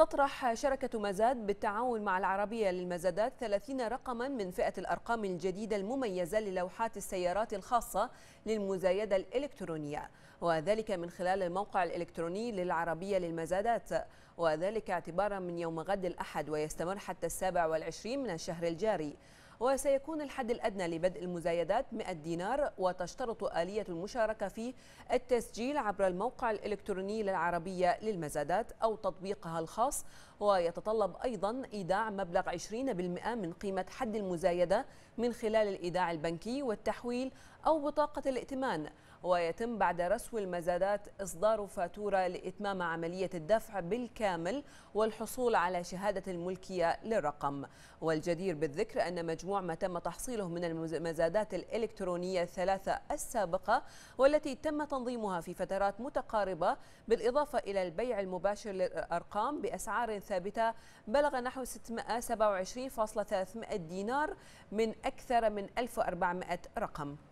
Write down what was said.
تطرح شركة مزاد بالتعاون مع العربية للمزادات 30 رقما من فئة الأرقام الجديدة المميزة للوحات السيارات الخاصة للمزايدة الإلكترونية وذلك من خلال الموقع الإلكتروني للعربية للمزادات وذلك اعتبارا من يوم غد الأحد ويستمر حتى السابع والعشرين من الشهر الجاري وسيكون الحد الأدنى لبدء المزايدات 100 دينار وتشترط آلية المشاركة في التسجيل عبر الموقع الإلكتروني للعربية للمزادات أو تطبيقها الخاص ويتطلب أيضا إيداع مبلغ 20% من قيمة حد المزايدة من خلال الإيداع البنكي والتحويل أو بطاقة الائتمان ويتم بعد رسو المزادات إصدار فاتورة لإتمام عملية الدفع بالكامل والحصول على شهادة الملكية للرقم والجدير بالذكر أن مجموع ما تم تحصيله من المزادات الإلكترونية الثلاثة السابقة والتي تم تنظيمها في فترات متقاربة بالإضافة إلى البيع المباشر للأرقام بأسعار ثابتة بلغ نحو 627.300 دينار من أكثر من 1400 رقم